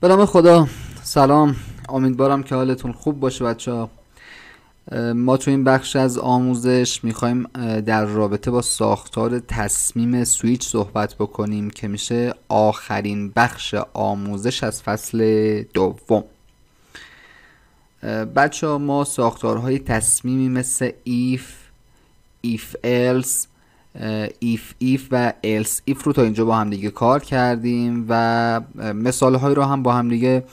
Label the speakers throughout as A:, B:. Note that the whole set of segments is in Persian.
A: به نام خدا سلام امیدوارم که حالتون خوب باشه بچه ها ما تو این بخش از آموزش میخوایم در رابطه با ساختار تصمیم سویچ صحبت بکنیم که میشه آخرین بخش آموزش از فصل دوم بچه ها ما ساختارهای تصمیمی مثل ایف ایف else ایف ایف و الس ایف رو تا اینجا با هم دیگه کار کردیم و مثال های رو هم با هم دیگه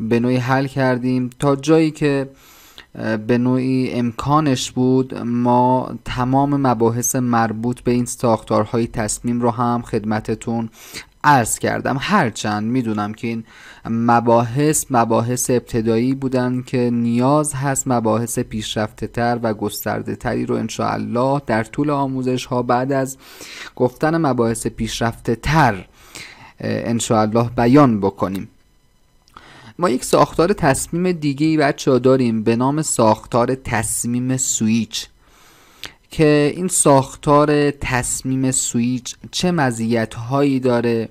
A: به نوعی حل کردیم تا جایی که به نوعی امکانش بود ما تمام مباحث مربوط به این ساختارهای تصمیم رو هم خدمتتون عرض کردم هرچند میدونم که این مباحث مباحث ابتدایی بودن که نیاز هست مباحث پیشرفته تر و گسترده تری رو انشاءالله در طول آموزش ها بعد از گفتن مباحث پیشرفته تر انشاءالله بیان بکنیم ما یک ساختار تصمیم دیگه ای بچه داریم به نام ساختار تصمیم سویچ که این ساختار تصمیم سویچ چه مزیت هایی داره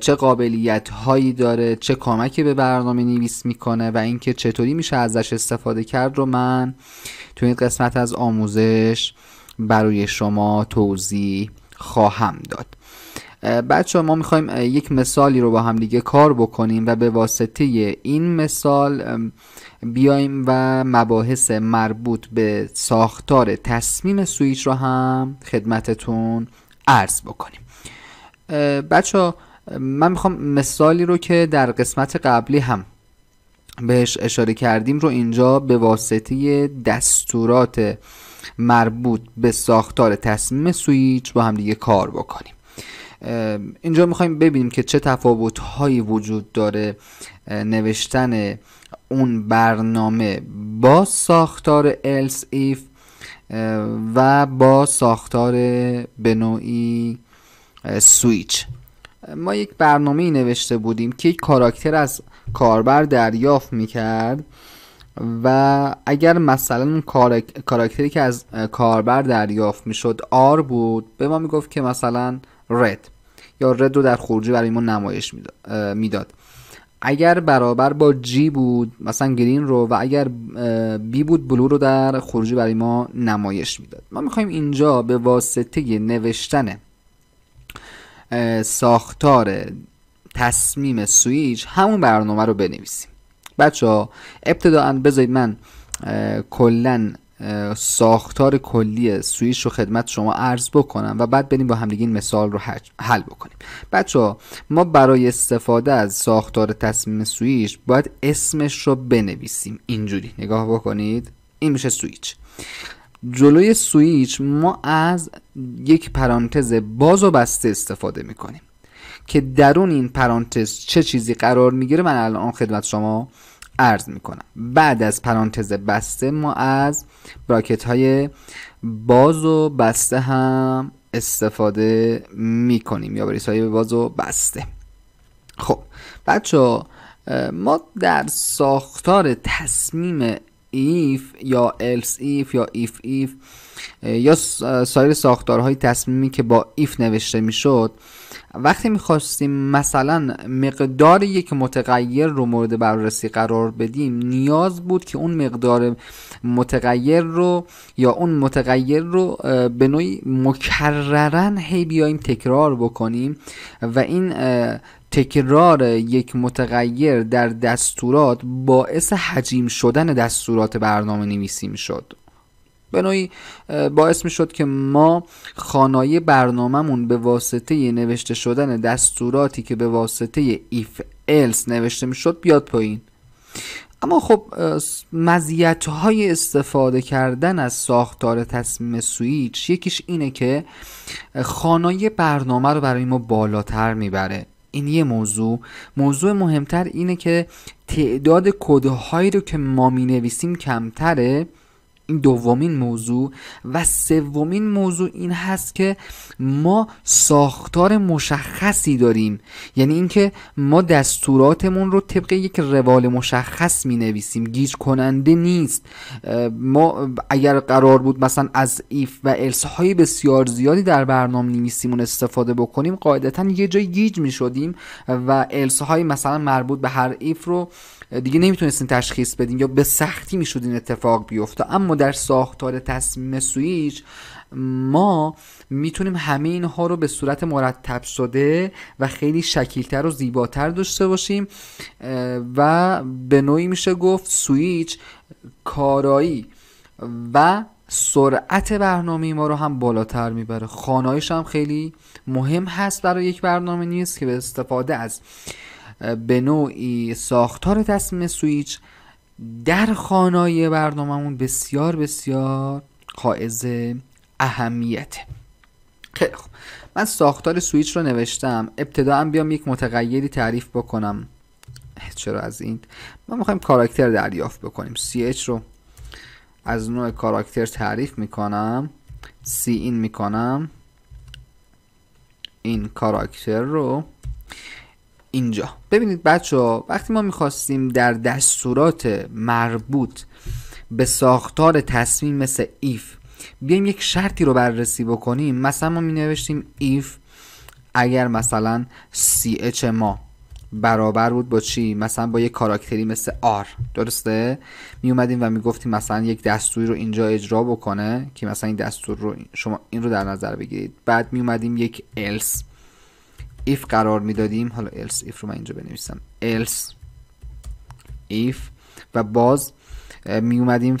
A: چه قابلیت هایی داره چه کمکی به برنامه نویس میکنه و اینکه چطوری میشه ازش استفاده کرد رو من تو این قسمت از آموزش برای شما توضیح خواهم داد بچه ما میخوایم یک مثالی رو با هم دیگه کار بکنیم و به واسطه این مثال بیایم و مباحث مربوط به ساختار تصمیم سویچ رو هم خدمتتون عرض بکنیم بچه من میخوام مثالی رو که در قسمت قبلی هم بهش اشاره کردیم رو اینجا به واسطه دستورات مربوط به ساختار تصمیم سویچ با هم دیگه کار بکنیم اینجا میخوایم ببینیم که چه تفاوت هایی وجود داره نوشتن اون برنامه با ساختار else if و با ساختار به نوعی سویچ ما یک برنامه نوشته بودیم که یک کاراکتر از کاربر دریافت میکرد و اگر مثلا اون کاراکتری که از کاربر دریافت میشد آر بود به ما میگفت که مثلا رد یا رد رو در خروجی برای ما نمایش میداد اگر برابر با جی بود مثلا گرین رو و اگر بی بود بلو رو در خروجی برای ما نمایش میداد ما میخوایم اینجا به واسطه نوشتن ساختار تصمیم سویچ همون برنامه رو بنویسیم بچه ها ابتداعا بذارید من کلا ساختار کلی سویش رو خدمت شما عرض بکنم و بعد بریم با همدیگه این مثال رو حل بکنیم بچه ها ما برای استفاده از ساختار تصمیم سویش باید اسمش رو بنویسیم اینجوری نگاه بکنید این میشه سویچ جلوی سویچ ما از یک پرانتز باز و بسته استفاده میکنیم که درون این پرانتز چه چیزی قرار میگیره من الان خدمت شما عرض میکنم بعد از پرانتز بسته ما از براکت های باز و بسته هم استفاده میکنیم یا بریس های باز و بسته خب بچه ما در ساختار تصمیم if your else if your if if یا سایر ساختارهای تصمیمی که با ایف نوشته میشد وقتی میخواستیم مثلا مقدار یک متغیر رو مورد بررسی قرار بدیم نیاز بود که اون مقدار متغیر رو یا اون متغیر رو به نوعی مکررن هی بیایم تکرار بکنیم و این تکرار یک متغیر در دستورات باعث حجیم شدن دستورات برنامه نویسی می شد به نوعی باعث می شد که ما خانایی برنامهمون به واسطه نوشته شدن دستوراتی که به واسطه ایف الس نوشته می شد بیاد پایین اما خب مزیت های استفاده کردن از ساختار تصمیم سویچ یکیش اینه که خانای برنامه رو برای ما بالاتر میبره این یه موضوع موضوع مهمتر اینه که تعداد کدهایی رو که ما می نویسیم کمتره این دومین موضوع و سومین موضوع این هست که ما ساختار مشخصی داریم یعنی اینکه ما دستوراتمون رو طبق یک روال مشخص می نویسیم گیج کننده نیست ما اگر قرار بود مثلا از ایف و الس های بسیار زیادی در برنامه نویسیمون استفاده بکنیم قاعدتا یه جای گیج می شدیم و الس های مثلا مربوط به هر ایف رو دیگه نمیتونستین تشخیص بدین یا به سختی میشد این اتفاق بیفته اما در ساختار تصمیم سویچ ما میتونیم همه اینها رو به صورت مرتب شده و خیلی شکیلتر و زیباتر داشته باشیم و به نوعی میشه گفت سویچ کارایی و سرعت برنامه ما رو هم بالاتر میبره خانایش هم خیلی مهم هست برای یک برنامه نیست که به استفاده از به نوعی ساختار تصمیم سویچ در خانای برنامهمون بسیار بسیار قائز اهمیته خیلی خوب من ساختار سویچ رو نوشتم ابتدا بیام یک متغیری تعریف بکنم چرا از این ما میخوایم کاراکتر دریافت بکنیم ch رو از نوع کاراکتر تعریف میکنم c این میکنم این کاراکتر رو اینجا ببینید بچه ها وقتی ما میخواستیم در دستورات مربوط به ساختار تصمیم مثل ایف بیایم یک شرطی رو بررسی بکنیم مثلا ما مینوشتیم ایف اگر مثلا سی اچ ما برابر بود با چی مثلا با یک کاراکتری مثل آر درسته می اومدیم و می گفتیم مثلا یک دستوری رو اینجا اجرا بکنه که مثلا این دستور رو شما این رو در نظر بگیرید بعد می اومدیم یک else if قرار میدادیم حالا else if رو من اینجا بنویسم else if و باز می اومدیم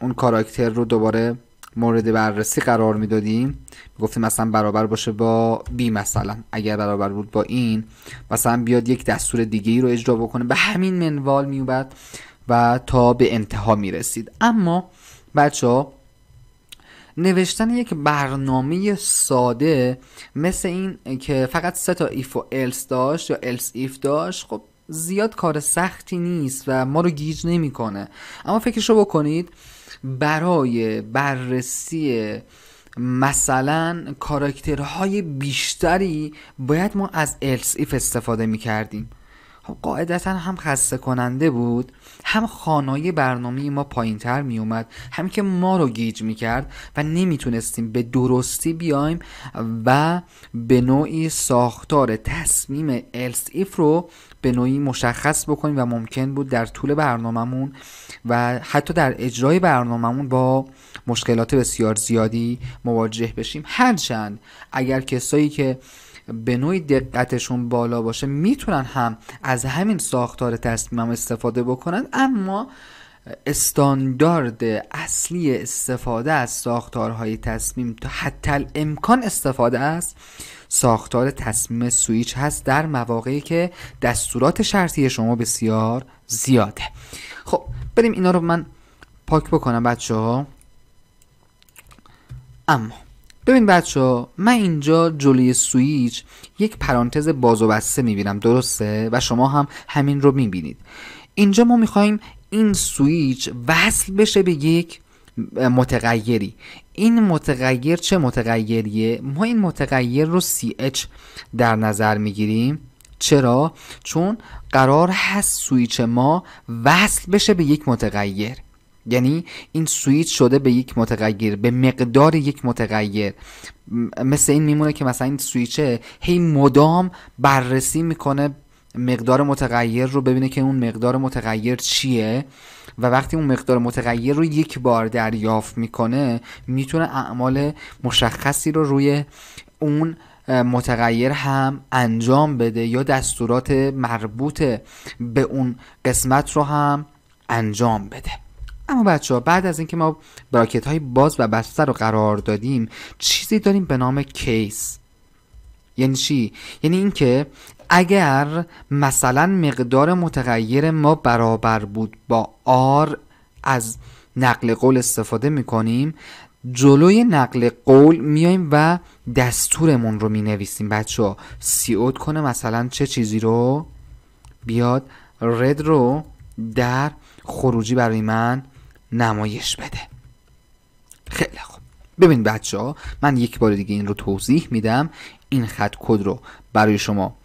A: اون کاراکتر رو دوباره مورد بررسی قرار میدادیم گفتیم مثلا برابر باشه با B مثلا اگر برابر بود با این مثلا بیاد یک دستور دیگه ای رو اجرا بکنه به همین منوال اومد و تا به انتها رسید اما بچه ها نوشتن یک برنامه ساده مثل این که فقط سه تا ایف و الس داشت یا الس ایف داشت خب زیاد کار سختی نیست و ما رو گیج نمیکنه اما فکرش بکنید برای بررسی مثلا کاراکترهای بیشتری باید ما از الس ایف استفاده می کردیم خب، قاعدتا هم خسته کننده بود هم خانای برنامه ما پایین تر می اومد هم که ما رو گیج می کرد و نمیتونستیم به درستی بیایم و به نوعی ساختار تصمیم الس ایف رو به نوعی مشخص بکنیم و ممکن بود در طول برنامهمون و حتی در اجرای برنامهمون با مشکلات بسیار زیادی مواجه بشیم هرچند اگر کسایی که به نوعی دقتشون بالا باشه میتونن هم از همین ساختار تصمیم هم استفاده بکنن اما استاندارد اصلی استفاده از ساختارهای تصمیم تا حتی امکان استفاده است ساختار تصمیم سویچ هست در مواقعی که دستورات شرطی شما بسیار زیاده خب بریم اینا رو من پاک بکنم بچه ها اما ببین بچه ها من اینجا جلوی سویچ یک پرانتز باز و بسته میبینم درسته و شما هم همین رو میبینید اینجا ما میخواییم این سویچ وصل بشه به یک متغیری این متغیر چه متغیریه ما این متغیر رو CH در نظر میگیریم چرا چون قرار هست سویچ ما وصل بشه به یک متغیر یعنی این سویچ شده به یک متغیر به مقدار یک متغیر مثل این میمونه که مثلا این سویچه هی مدام بررسی میکنه مقدار متغیر رو ببینه که اون مقدار متغیر چیه و وقتی اون مقدار متغیر رو یک بار دریافت میکنه میتونه اعمال مشخصی رو روی اون متغیر هم انجام بده یا دستورات مربوط به اون قسمت رو هم انجام بده اما بچه ها بعد از اینکه ما براکت های باز و بسته رو قرار دادیم چیزی داریم به نام کیس یعنی چی؟ یعنی اینکه اگر مثلا مقدار متغیر ما برابر بود با آر از نقل قول استفاده میکنیم جلوی نقل قول میایم و دستورمون رو می نویسیم بچه ها اوت کنه مثلا چه چیزی رو بیاد رد رو در خروجی برای من نمایش بده خیلی خوب ببین بچه ها من یک بار دیگه این رو توضیح میدم این خط کد رو برای شما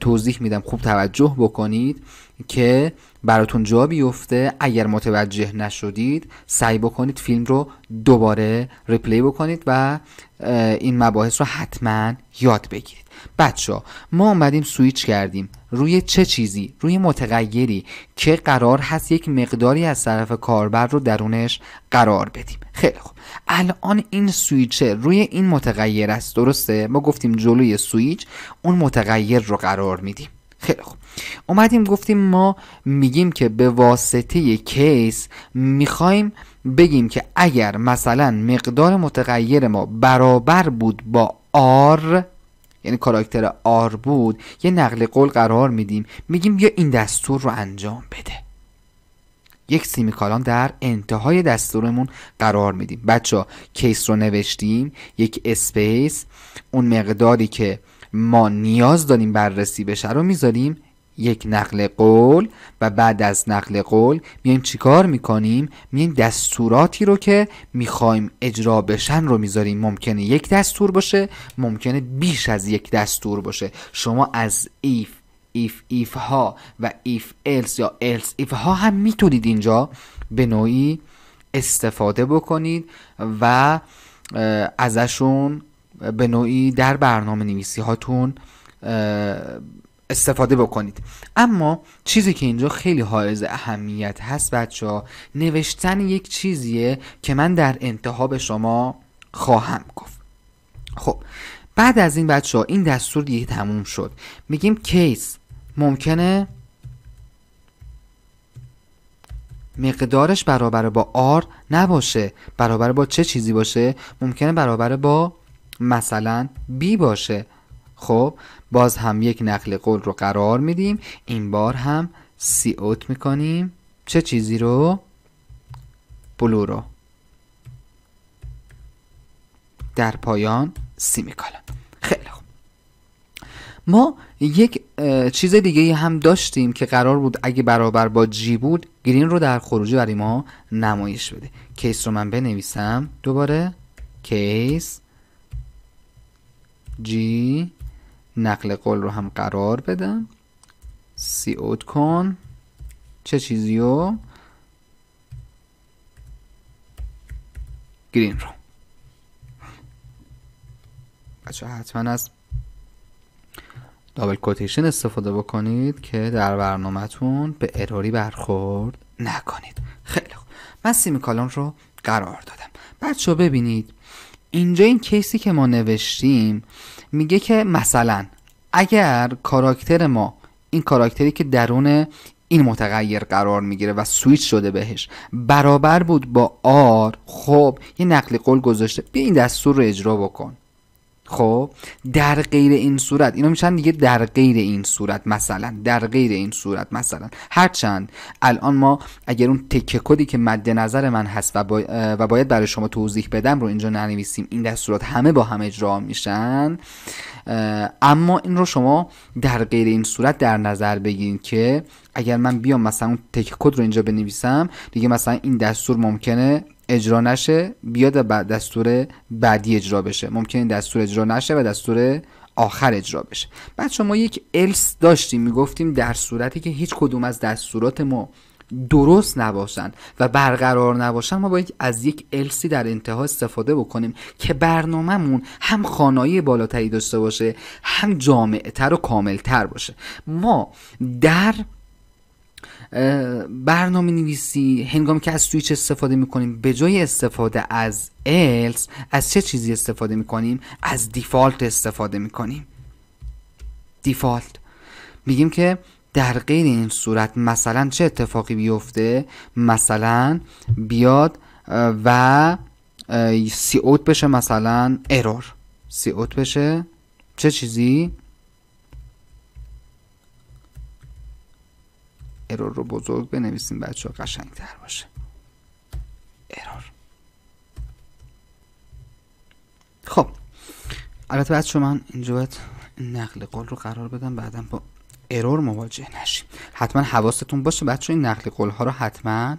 A: توضیح میدم خوب توجه بکنید که براتون جا بیفته اگر متوجه نشدید سعی بکنید فیلم رو دوباره ریپلی بکنید و این مباحث رو حتما یاد بگیرید بچه ما اومدیم سویچ کردیم روی چه چیزی روی متغیری که قرار هست یک مقداری از طرف کاربر رو درونش قرار بدیم خیلی خوب الان این سویچه روی این متغیر است درسته ما گفتیم جلوی سویچ اون متغیر رو قرار میدیم خیلی خوب اومدیم گفتیم ما میگیم که به واسطه کیس میخوایم بگیم که اگر مثلا مقدار متغیر ما برابر بود با آر یعنی کاراکتر آر بود یه نقل قول قرار میدیم میگیم بیا این دستور رو انجام بده یک سیمیکالان در انتهای دستورمون قرار میدیم بچه کیس رو نوشتیم یک اسپیس اون مقداری که ما نیاز داریم بررسی بشه رو میذاریم یک نقل قول و بعد از نقل قول میایم چیکار میکنیم میایم دستوراتی رو که میخوایم اجرا بشن رو میذاریم ممکنه یک دستور باشه ممکنه بیش از یک دستور باشه شما از ایف ایف ایف ها و ایف الس یا الس ایف ها هم میتونید اینجا به نوعی استفاده بکنید و ازشون به نوعی در برنامه نویسی هاتون استفاده بکنید اما چیزی که اینجا خیلی حائز اهمیت هست بچه نوشتن یک چیزیه که من در انتها به شما خواهم گفت خب بعد از این بچه ها این دستور دیگه تموم شد میگیم کیس ممکنه مقدارش برابر با آر نباشه برابر با چه چیزی باشه ممکنه برابر با مثلا بی باشه خب باز هم یک نقل قول رو قرار میدیم این بار هم سی اوت میکنیم چه چیزی رو؟ بلو رو در پایان سی میکنم خیلی خوب ما یک چیز دیگه هم داشتیم که قرار بود اگه برابر با جی بود گرین رو در خروجی برای ما نمایش بده کیس رو من بنویسم دوباره کیس جی نقل قول رو هم قرار بدم سی اوت کن چه چیزی گرین رو بچه حتما از دابل کوتیشن استفاده بکنید که در برنامهتون به اروری برخورد نکنید خیلی خوب من سیمیکالون رو قرار دادم بچه ببینید اینجا این کیسی که ما نوشتیم میگه که مثلا اگر کاراکتر ما این کاراکتری که درون این متغیر قرار میگیره و سویچ شده بهش برابر بود با آر خب یه نقل قول گذاشته بیا این دستور رو اجرا بکن خب در غیر این صورت اینا میشن دیگه در غیر این صورت مثلا در غیر این صورت مثلا هرچند الان ما اگر اون تکه کدی که مد نظر من هست و, و باید برای شما توضیح بدم رو اینجا ننویسیم این دستورات همه با هم اجرا میشن اما این رو شما در غیر این صورت در نظر بگیرید که اگر من بیام مثلا اون تک کد رو اینجا بنویسم دیگه مثلا این دستور ممکنه اجرا نشه بیاد و دستور بعدی اجرا بشه ممکنه دستور اجرا نشه و دستور آخر اجرا بشه بعد شما یک الس داشتیم میگفتیم در صورتی که هیچ کدوم از دستورات ما درست نباشن و برقرار نباشن ما باید از یک السی در انتها استفاده بکنیم که برنامهمون هم خانایی بالاتری داشته باشه هم جامعتر و کاملتر باشه ما در برنامه نویسی هنگامی که از سویچ استفاده میکنیم به جای استفاده از else از چه چیزی استفاده میکنیم از دیفالت استفاده میکنیم دیفالت میگیم که در غیر این صورت مثلا چه اتفاقی بیفته مثلا بیاد و سی اوت بشه مثلا ارور سی اوت بشه چه چیزی ارور رو بزرگ بنویسیم بچه ها قشنگ باشه ارور خب البته بچه من اینجا باید نقل قول رو قرار بدم بعدا با ارور مواجه نشیم حتما حواستون باشه بچه این نقل قول ها رو حتما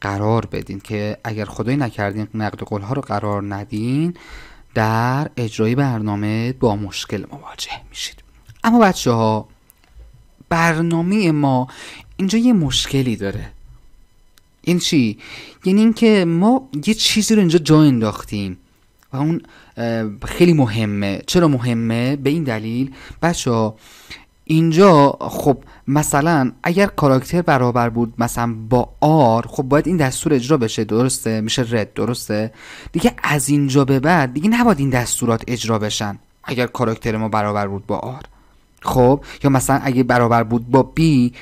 A: قرار بدین که اگر خدای نکردین نقل قول ها رو قرار ندین در اجرای برنامه با مشکل مواجه میشید اما بچه ها برنامه ما اینجا یه مشکلی داره این چی؟ یعنی اینکه ما یه چیزی رو اینجا جا انداختیم و اون خیلی مهمه چرا مهمه؟ به این دلیل بچه اینجا خب مثلا اگر کاراکتر برابر بود مثلا با آر خب باید این دستور اجرا بشه درسته میشه رد درسته دیگه از اینجا به بعد دیگه نباید این دستورات اجرا بشن اگر کاراکتر ما برابر بود با آر خب یا مثلا اگه برابر بود با B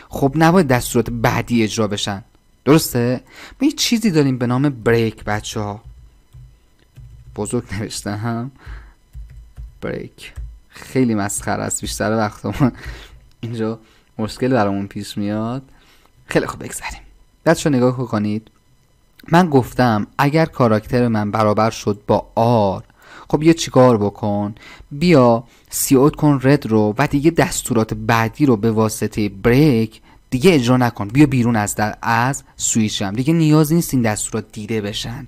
A: خب نباید دستورات بعدی اجرا بشن درسته ما یه چیزی داریم به نام بریک بچه ها بزرگ نوشته هم بریک خیلی مسخر است بیشتر ما اینجا مشکل برامون پیش میاد خیلی خوب بگذاریم بچه نگاه کنید من گفتم اگر کاراکتر من برابر شد با آر خب یه چیکار بکن بیا سیوت کن رد رو و دیگه دستورات بعدی رو به واسطه بریک دیگه اجرا نکن بیا بیرون از در از سویچ هم دیگه نیاز نیست این دستورات دیده بشن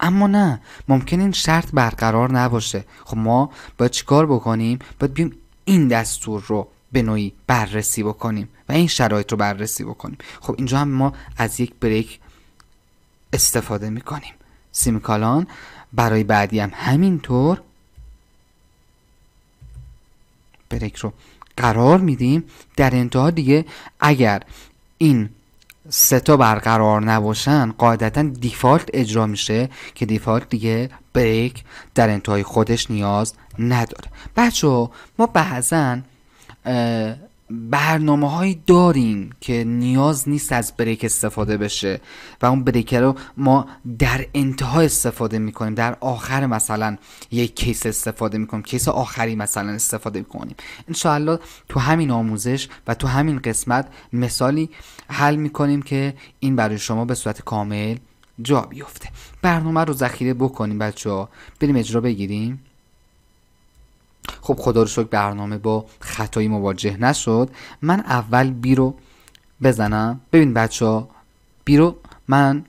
A: اما نه ممکن این شرط برقرار نباشه خب ما باید چیکار بکنیم باید بیایم این دستور رو به نوعی بررسی بکنیم و این شرایط رو بررسی بکنیم خب اینجا هم ما از یک بریک استفاده میکنیم سیمکالان برای بعدی هم همینطور بریک رو قرار میدیم در انتها دیگه اگر این ستا برقرار نباشن قاعدتا دیفالت اجرا میشه که دیفالت دیگه بریک در انتهای خودش نیاز نداره بچه ما بعضا برنامه هایی داریم که نیاز نیست از بریک استفاده بشه و اون بریک رو ما در انتها استفاده میکنیم در آخر مثلا یک کیس استفاده میکنیم کیس آخری مثلا استفاده میکنیم انشاءالله تو همین آموزش و تو همین قسمت مثالی حل میکنیم که این برای شما به صورت کامل جا بیفته برنامه رو ذخیره بکنیم بچه ها بریم اجرا بگیریم خب خدا رو شکر برنامه با خطایی مواجه نشد من اول بی رو بزنم ببین بچه ها بی رو من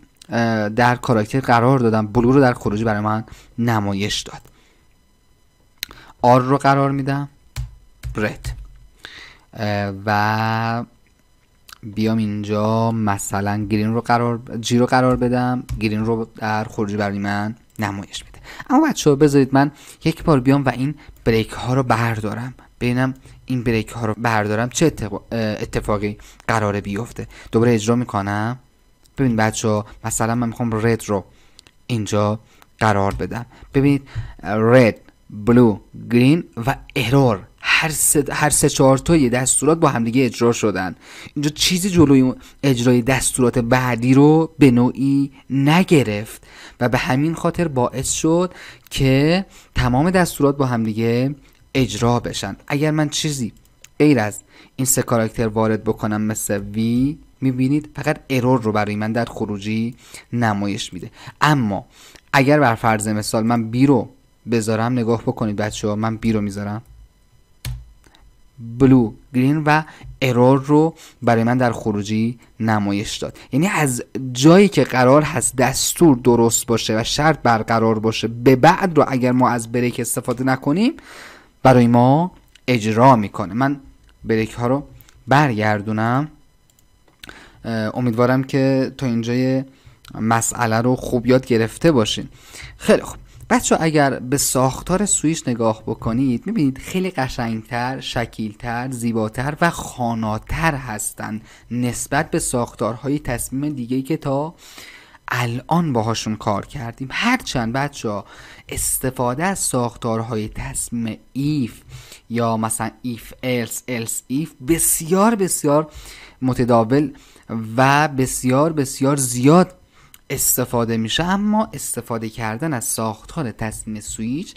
A: در کاراکتر قرار دادم بلو رو در خروجی برای من نمایش داد آر رو قرار میدم رد و بیام اینجا مثلا گرین رو قرار جی رو قرار بدم گرین رو در خروجی برای من نمایش بده اما بچه ها بذارید من یک بار بیام و این بریک ها رو بردارم ببینم این بریک ها رو بردارم چه اتفاقی قراره بیفته دوباره اجرا میکنم ببین بچه مثلا من میخوام رد رو اینجا قرار بدم ببینید رد بلو گرین و ارور هر سه هر سه چهار دستورات با همدیگه اجرا شدن اینجا چیزی جلوی اجرای دستورات بعدی رو به نوعی نگرفت و به همین خاطر باعث شد که تمام دستورات با همدیگه اجرا بشن اگر من چیزی غیر از این سه کاراکتر وارد بکنم مثل وی میبینید فقط ارور رو برای من در خروجی نمایش میده اما اگر بر فرض مثال من بی رو بذارم نگاه بکنید بچه ها من بی رو میذارم بلو گرین و ارور رو برای من در خروجی نمایش داد یعنی از جایی که قرار هست دستور درست باشه و شرط برقرار باشه به بعد رو اگر ما از بریک استفاده نکنیم برای ما اجرا میکنه من بریک ها رو برگردونم امیدوارم که تا اینجای مسئله رو خوب یاد گرفته باشین خیلی خوب بچه اگر به ساختار سویش نگاه بکنید میبینید خیلی قشنگتر، شکیلتر، زیباتر و خاناتر هستند نسبت به ساختارهای تصمیم دیگه که تا الان باهاشون کار کردیم هرچند بچه استفاده از ساختارهای تصمیم ایف یا مثلا ایف ایلس ایلس ایف بسیار بسیار متداول و بسیار بسیار زیاد استفاده میشه اما استفاده کردن از ساختار تصمیم سویچ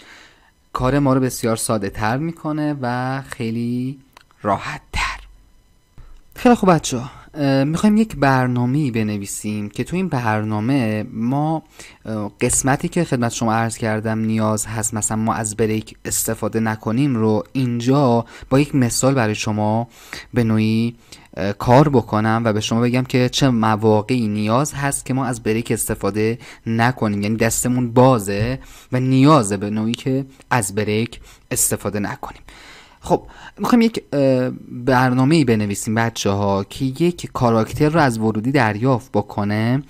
A: کار ما رو بسیار ساده تر میکنه و خیلی راحت تر خیلی خوب بچه میخوایم یک برنامه بنویسیم که تو این برنامه ما قسمتی که خدمت شما عرض کردم نیاز هست مثلا ما از بریک استفاده نکنیم رو اینجا با یک مثال برای شما به نوعی کار بکنم و به شما بگم که چه مواقعی نیاز هست که ما از بریک استفاده نکنیم یعنی دستمون بازه و نیازه به نوعی که از بریک استفاده نکنیم خب میخوایم یک برنامه ای بنویسیم بچه ها که یک کاراکتر رو از ورودی دریافت بکنه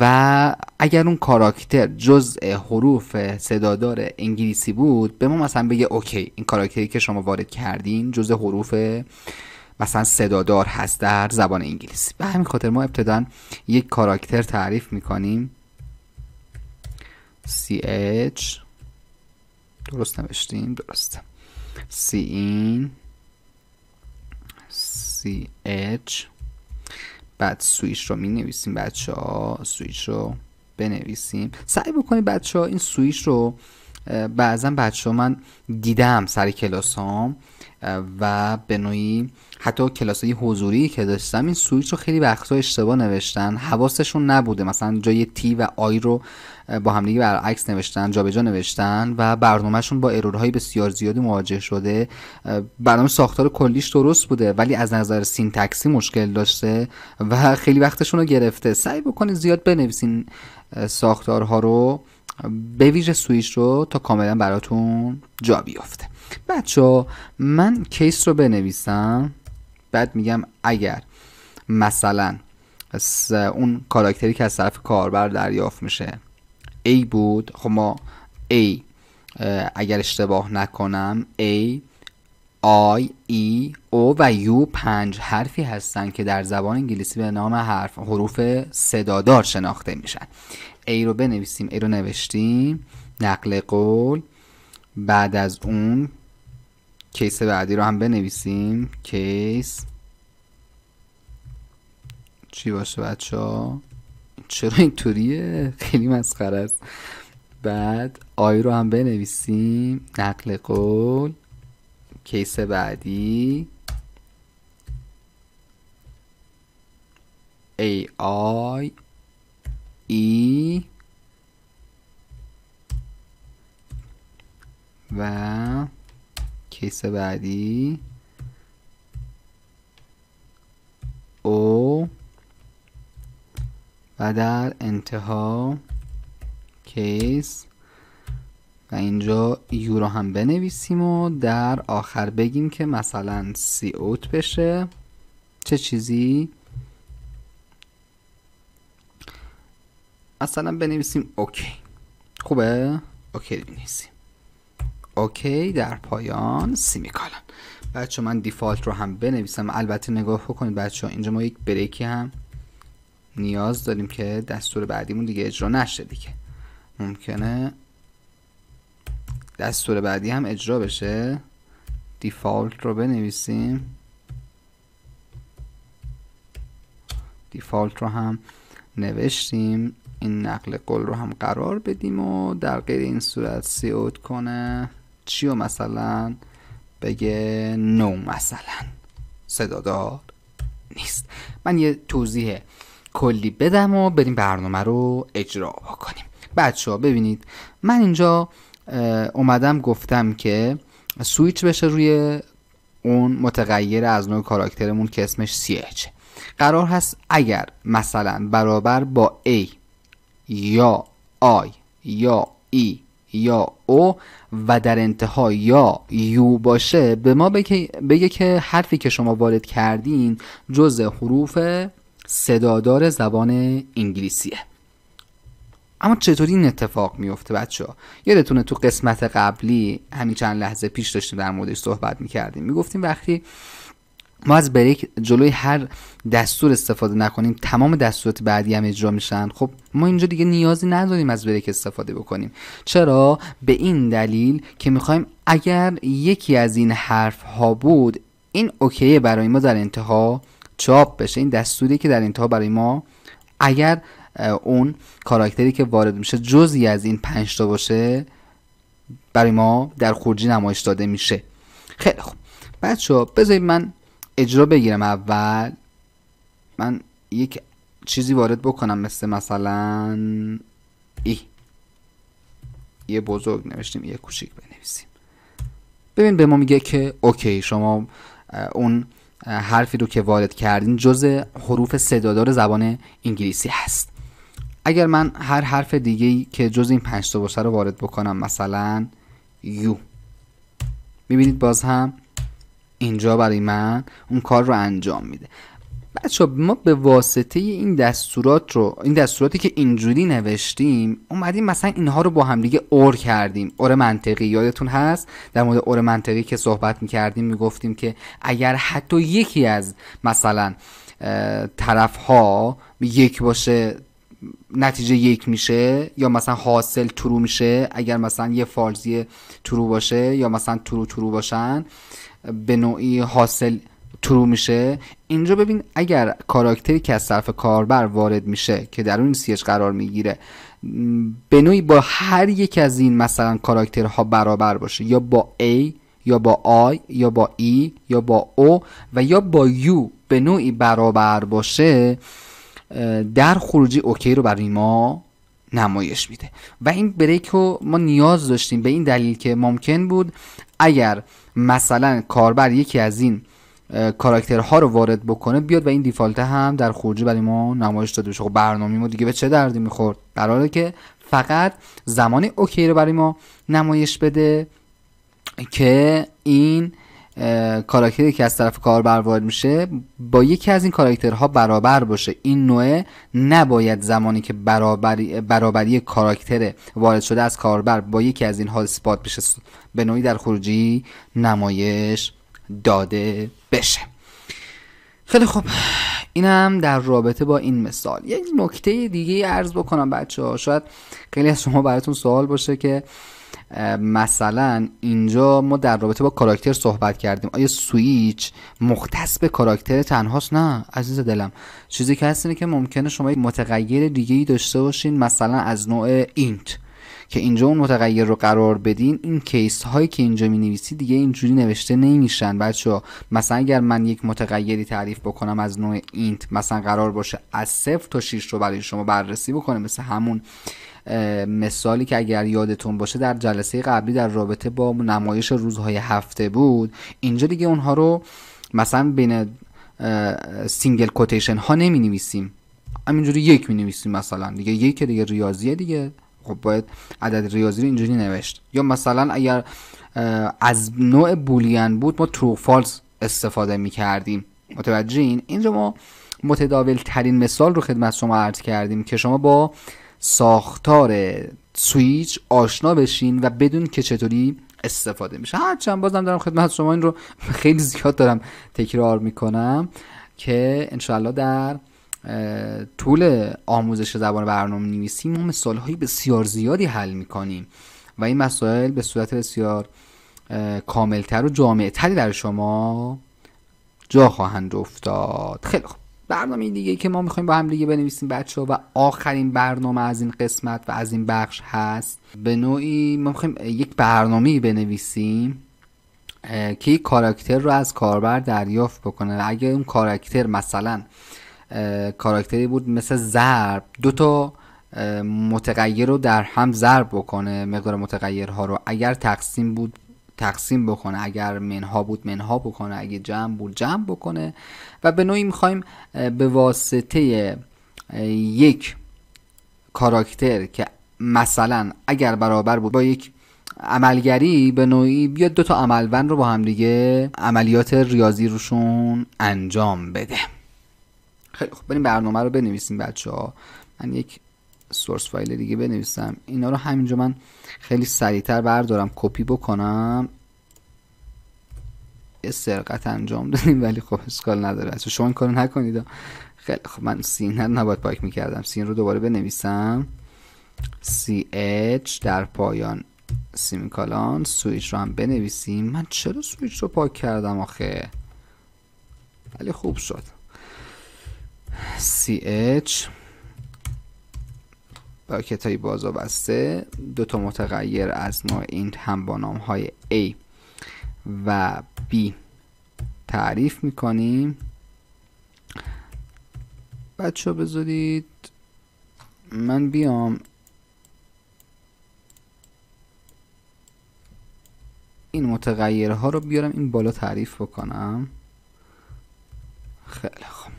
A: و اگر اون کاراکتر جزء حروف صدادار انگلیسی بود به ما مثلا بگه اوکی این کاراکتری که شما وارد کردین جزء حروف مثلا صدادار هست در زبان انگلیسی به همین خاطر ما ابتدا یک کاراکتر تعریف میکنیم ch درست نوشتیم درست. c in ch بعد سویچ رو می نویسیم بچه ها سویچ رو بنویسیم سعی بکنید بچه ها این سویچ رو بعضا بچه من دیدم سر کلاسام و به نوعی حتی کلاس های حضوری که داشتم این سویچ رو خیلی وقتا اشتباه نوشتن حواسشون نبوده مثلا جای تی و آی رو با هم دیگه برعکس نوشتن جابجا نوشتن و برنامهشون با ارورهای بسیار زیادی مواجه شده برنامه ساختار کلیش درست بوده ولی از نظر سینتکسی مشکل داشته و خیلی وقتشون رو گرفته سعی بکنید زیاد بنویسین ساختارها رو به ویژه سویش رو تا کاملا براتون جا بیفته بچه من کیس رو بنویسم بعد میگم اگر مثلا اون کاراکتری که از طرف کاربر دریافت میشه A بود خب ما A اگر اشتباه نکنم A آی ای او و یو پنج حرفی هستند که در زبان انگلیسی به نام حرف حروف صدادار شناخته میشن ای رو بنویسیم ای رو نوشتیم نقل قول بعد از اون کیس بعدی رو هم بنویسیم کیس چی باشه بچه ها چرا اینطوریه خیلی مسخره است بعد آی رو هم بنویسیم نقل قول کیس بعدی ای آی i و کیس بعدی او و در انتها کیس و اینجا یو رو هم بنویسیم و در آخر بگیم که مثلا سی اوت بشه چه چیزی مثلا بنویسیم اوکی خوبه؟ اوکی بنویسیم اوکی در پایان سیمیکالن بچه من دیفالت رو هم بنویسم البته نگاه بکنید بچه اینجا ما یک بریکی هم نیاز داریم که دستور بعدیمون دیگه اجرا نشه دیگه ممکنه دستور بعدی هم اجرا بشه دیفالت رو بنویسیم دیفالت رو هم نوشتیم این نقل قول رو هم قرار بدیم و در غیر این صورت اوت کنه چی و مثلا بگه نو مثلا صدادار نیست من یه توضیح کلی بدم و بریم برنامه رو اجرا بکنیم بچه ها ببینید من اینجا اومدم گفتم که سویچ بشه روی اون متغیر از نوع کاراکترمون که اسمش سیهچه قرار هست اگر مثلا برابر با ای یا آی یا ای یا او و در انتها یا یو باشه به ما بگه, که حرفی که شما وارد کردین جز حروف صدادار زبان انگلیسیه اما چطوری این اتفاق میفته بچه یادتونه تو قسمت قبلی همین چند لحظه پیش داشتیم در موردش صحبت میکردیم میگفتیم وقتی ما از بریک جلوی هر دستور استفاده نکنیم تمام دستورات بعدی هم اجرا میشن خب ما اینجا دیگه نیازی نداریم از بریک استفاده بکنیم چرا به این دلیل که میخوایم اگر یکی از این حرف ها بود این اوکی برای ما در انتها چاپ بشه این دستوری که در انتها برای ما اگر اون کاراکتری که وارد میشه جزی از این پنج تا باشه برای ما در خورجی نمایش داده میشه خیلی خوب بچه بذارید من اجرا بگیرم اول من یک چیزی وارد بکنم مثل مثلا ای یه بزرگ نوشتیم یه کوچیک بنویسیم ببین به ما میگه که اوکی شما اون حرفی رو که وارد کردین جز حروف صدادار زبان انگلیسی هست اگر من هر حرف دیگه که جز این پنج تا باشه رو وارد بکنم مثلا یو میبینید باز هم اینجا برای من اون کار رو انجام میده بچه ما به واسطه این دستورات رو این دستوراتی که اینجوری نوشتیم اومدیم مثلا اینها رو با همدیگه اور کردیم اور منطقی یادتون هست در مورد اور منطقی که صحبت میکردیم میگفتیم که اگر حتی یکی از مثلا طرف ها یک باشه نتیجه یک میشه یا مثلا حاصل ترو میشه اگر مثلا یه فارزی ترو باشه یا مثلا ترو ترو باشن به نوعی حاصل ترو میشه اینجا ببین اگر کاراکتری که از طرف کاربر وارد میشه که در اون سیج قرار میگیره به نوعی با هر یک از این مثلا کاراکترها برابر باشه یا با A یا با I یا با E یا با O و یا با U به نوعی برابر باشه در خروجی اوکی رو برای ما نمایش میده و این بریک رو ما نیاز داشتیم به این دلیل که ممکن بود اگر مثلا کاربر یکی از این کاراکترها رو وارد بکنه بیاد و این دیفالته هم در خروجی برای ما نمایش داده بشه خب برنامه ما دیگه به چه دردی میخورد قراره که فقط زمانی اوکی رو برای ما نمایش بده که این کاراکتری که از طرف کاربر وارد میشه با یکی از این کاراکترها برابر باشه این نوع نباید زمانی که برابری, برابری کاراکتر وارد شده از کاربر با یکی از اینها اسپات بشه به نوعی در خروجی نمایش داده بشه خیلی خوب اینم در رابطه با این مثال یک نکته دیگه ارز بکنم بچه ها شاید خیلی از شما براتون سوال باشه که مثلا اینجا ما در رابطه با کاراکتر صحبت کردیم آیا سویچ مختص به کاراکتر تنهاست نه عزیز دلم چیزی که هست اینه که ممکنه شما یک متغیر دیگه ای داشته باشین مثلا از نوع اینت که اینجا اون متغیر رو قرار بدین این کیس هایی که اینجا می نویسی دیگه اینجوری نوشته نمیشن بچه ها مثلا اگر من یک متغیری تعریف بکنم از نوع اینت مثلا قرار باشه از صفر تا 6 رو برای شما بررسی بکنه مثل همون مثالی که اگر یادتون باشه در جلسه قبلی در رابطه با نمایش روزهای هفته بود اینجا دیگه اونها رو مثلا بین سینگل کوتیشن ها نمی نویسیم همینجوری یک می نویسیم مثلا دیگه یک دیگه ریاضیه دیگه خب باید عدد ریاضی رو اینجوری نوشت یا مثلا اگر از نوع بولین بود ما ترو فالس استفاده می کردیم متوجه این اینجا ما متداول ترین مثال رو خدمت شما عرض کردیم که شما با ساختار سویچ آشنا بشین و بدون که چطوری استفاده میشه هرچند بازم دارم خدمت شما این رو خیلی زیاد دارم تکرار میکنم که انشالله در طول آموزش زبان برنامه نویسی ما مثال های بسیار زیادی حل میکنیم و این مسائل به صورت بسیار کاملتر و جامعتری در شما جا خواهند افتاد خیلی خوب برنامه دیگه که ما میخوایم با هم دیگه بنویسیم بچه و آخرین برنامه از این قسمت و از این بخش هست به نوعی ما میخوایم یک برنامه بنویسیم که یک کاراکتر رو از کاربر دریافت بکنه اگر اون کاراکتر مثلا کاراکتری بود مثل ضرب دو تا متغیر رو در هم ضرب بکنه مقدار متغیرها رو اگر تقسیم بود تقسیم بکنه اگر منها بود منها بکنه اگه جمع بود جمع بکنه و به نوعی میخوایم به واسطه یک کاراکتر که مثلا اگر برابر بود با یک عملگری به نوعی بیاد دو تا عملون رو با هم دیگه عملیات ریاضی روشون انجام بده خیلی خب بریم برنامه رو بنویسیم بچه ها من یک سورس فایل دیگه بنویسم اینا رو همینجا من خیلی سریعتر بردارم کپی بکنم سرقت انجام دادیم ولی خب اسکال نداره اصلا شما این کارو نکنید خیلی خب من سین رو نباید پاک میکردم سین رو دوباره بنویسم ch در پایان سیمیکالان سویچ رو هم بنویسیم من چرا سویچ رو پاک کردم آخه ولی خوب شد ch باکت های باز و بسته دو تا متغیر از نوع این هم با نام های A و B تعریف میکنیم بچه بذارید من بیام این متغیرها رو بیارم این بالا تعریف بکنم خیلی خوب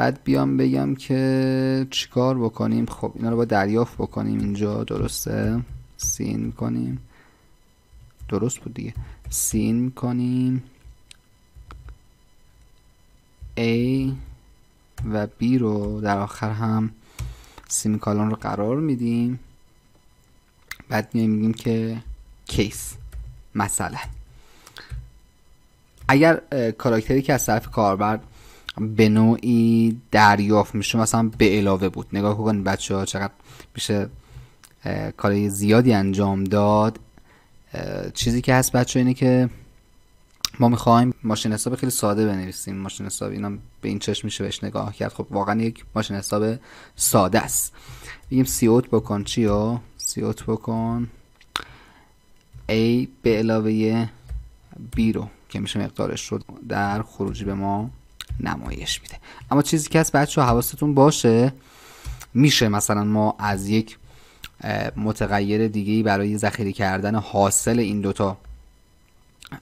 A: بعد بیام بگم که چیکار بکنیم خب اینا رو با دریافت بکنیم اینجا درسته سین میکنیم درست بود دیگه سین میکنیم A و B رو در آخر هم کالون رو قرار میدیم بعد میگیم که کیس مثلا اگر کاراکتری که از طرف کاربر به نوعی دریافت میشه مثلا به علاوه بود نگاه کن بچه ها چقدر میشه کاری زیادی انجام داد چیزی که هست بچه اینه که ما میخوایم ماشین حساب خیلی ساده بنویسیم ماشین حساب اینا به این چشم میشه بهش نگاه کرد خب واقعا یک ماشین حساب ساده است بگیم سی اوت بکن چی ها سی اوت بکن A به علاوه B رو که میشه مقدارش رو در خروجی به ما نمایش میده اما چیزی که از بچه حواستون باشه میشه مثلا ما از یک متغیر دیگه برای ذخیره کردن حاصل این دوتا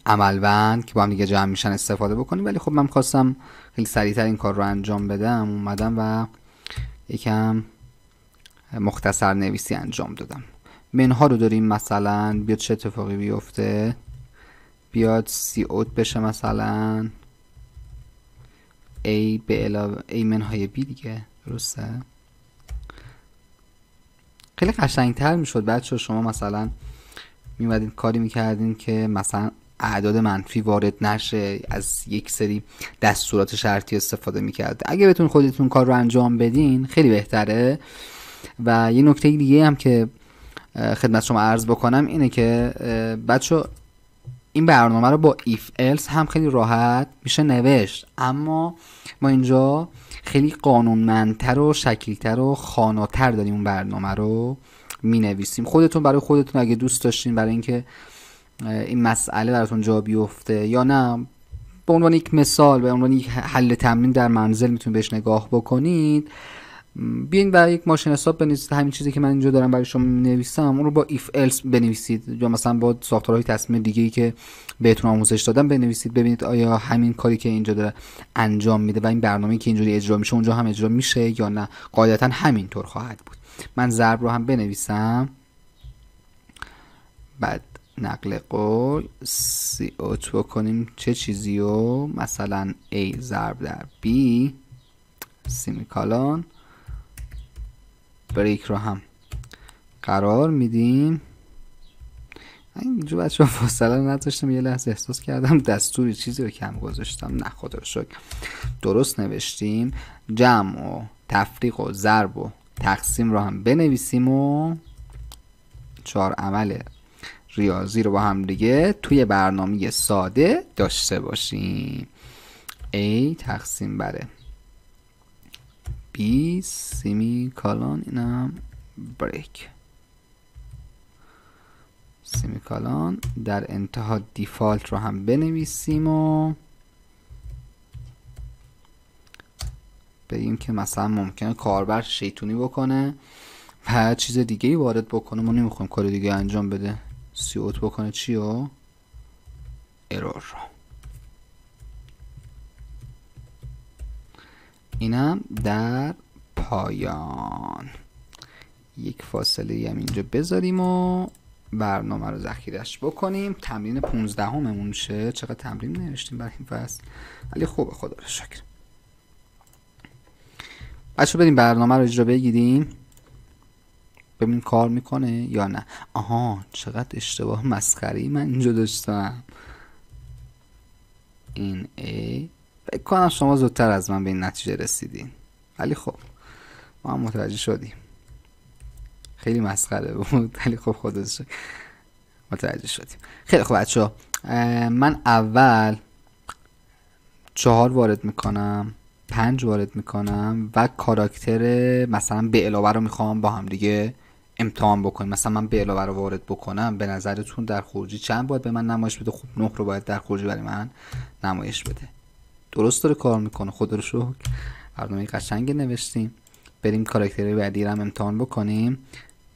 A: عملوند که با هم دیگه جمع میشن استفاده بکنیم ولی خب من خواستم خیلی سریعتر این کار رو انجام بدم اومدم و یکم مختصر نویسی انجام دادم منها رو داریم مثلا بیاد چه اتفاقی بیفته بیاد سی اوت بشه مثلا A به علاوه A منهای B دیگه درسته خیلی قشنگتر میشد بچه شما مثلا میمدین کاری میکردین که مثلا اعداد منفی وارد نشه از یک سری دستورات شرطی استفاده میکرد اگه بتون خودتون کار رو انجام بدین خیلی بهتره و یه نکته دیگه هم که خدمت شما عرض بکنم اینه که بچه این برنامه رو با ایف الس هم خیلی راحت میشه نوشت اما ما اینجا خیلی قانونمندتر و شکلتر و خاناتر داریم اون برنامه رو می خودتون برای خودتون اگه دوست داشتین برای اینکه این مسئله براتون جا بیفته یا نه به عنوان یک مثال به عنوان یک حل تمرین در منزل میتونید بهش نگاه بکنید بیاین و یک ماشین حساب بنویسید همین چیزی که من اینجا دارم برای شما نویسم اون رو با ایف else بنویسید یا مثلا با ساختارهای تصمیم دیگه ای که بهتون آموزش دادم بنویسید ببینید آیا همین کاری که اینجا داره انجام میده و این برنامه که اینجوری اجرا میشه اونجا هم اجرا میشه یا نه قاعدتا همینطور خواهد بود من ضرب رو هم بنویسم بعد نقل قول سی اوت بکنیم چه چیزی رو مثلا A ضرب در B سیمیکالان بریک رو هم قرار میدیم اینجا بچه ها فاصله نداشتم یه لحظه احساس کردم دستوری چیزی رو کم گذاشتم نه خدا رو درست نوشتیم جمع و تفریق و ضرب و تقسیم رو هم بنویسیم و چهار عمل ریاضی رو با هم دیگه توی برنامه ساده داشته باشیم ای تقسیم بره سیمی کالان اینم بریک کالون در انتها دیفالت رو هم بنویسیم و بگیم که مثلا ممکنه کاربر شیطونی بکنه و چیز دیگه ای وارد بکنه ما نمیخوایم کار دیگه انجام بده سی اوت بکنه چی و ارور رو اینم در پایان یک فاصله هم اینجا بذاریم و برنامه رو ذخیرش بکنیم تمرین 15 هممون شه چقدر تمرین نوشتیم برای این فصل ولی خوبه خدا رو شکر بچه بریم برنامه رو اجرا بگیریم ببین کار میکنه یا نه آها چقدر اشتباه مسخری من اینجا داشتم این A فکر کنم شما زودتر از من به این نتیجه رسیدین ولی خب ما هم متوجه شدیم خیلی مسخره بود ولی خب خودش متوجه شدیم خیلی خب بچه من اول چهار وارد میکنم پنج وارد میکنم و کاراکتر مثلا به علاوه رو میخوام با هم دیگه امتحان بکنیم مثلا من به علاوه رو وارد بکنم به نظرتون در خروجی چند باید به من نمایش بده خب نه رو باید در خروجی برای من نمایش بده درست داره کار میکنه خدا رو شکر برنامه قشنگی نوشتیم بریم کارکتر بعدی رو هم امتحان بکنیم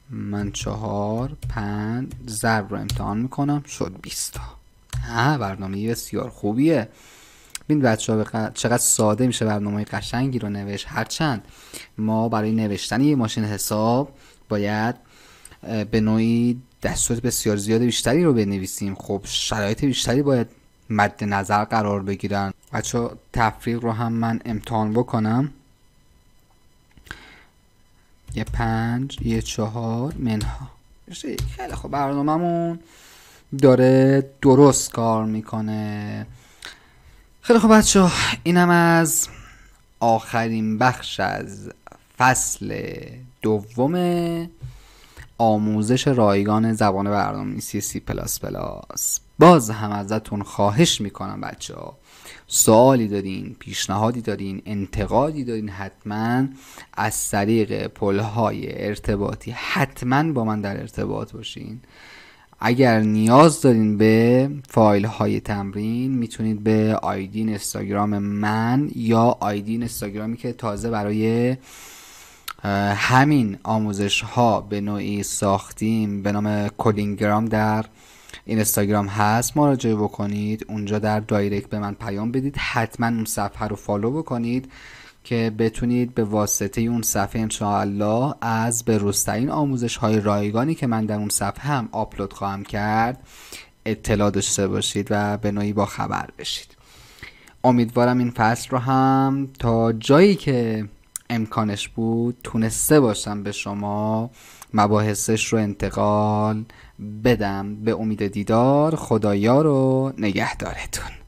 A: من چهار پنج ضرب رو امتحان میکنم شد بیستا تا ها برنامه بسیار خوبیه بین بچه ها چقدر ساده میشه برنامه قشنگی رو نوشت هرچند ما برای نوشتن یه ماشین حساب باید به نوعی دستور بسیار زیاد بیشتری رو بنویسیم خب شرایط بیشتری باید مد نظر قرار بگیرن بچه تفریق رو هم من امتحان بکنم یه پنج یه چهار منها خیلی خب برنامهمون داره درست کار میکنه خیلی خب بچه اینم از آخرین بخش از فصل دوم آموزش رایگان زبان برنامه‌نویسی سی پلاس پلاس باز هم ازتون خواهش میکنم بچه ها سوالی دارین پیشنهادی دارین انتقادی دارین حتما از طریق پلهای ارتباطی حتما با من در ارتباط باشین اگر نیاز دارین به فایل های تمرین میتونید به آیدین اینستاگرام من یا آیدین اینستاگرامی که تازه برای همین آموزش ها به نوعی ساختیم به نام کلینگرام در اینستاگرام هست مراجعه بکنید اونجا در دایرکت به من پیام بدید حتما اون صفحه رو فالو بکنید که بتونید به واسطه اون صفحه انشاءالله از به رستعین آموزش های رایگانی که من در اون صفحه هم آپلود خواهم کرد اطلاع داشته باشید و به نوعی با خبر بشید امیدوارم این فصل رو هم تا جایی که امکانش بود تونسته باشم به شما مباحثش رو انتقال بدم به امید دیدار خدایا رو نگهدارتون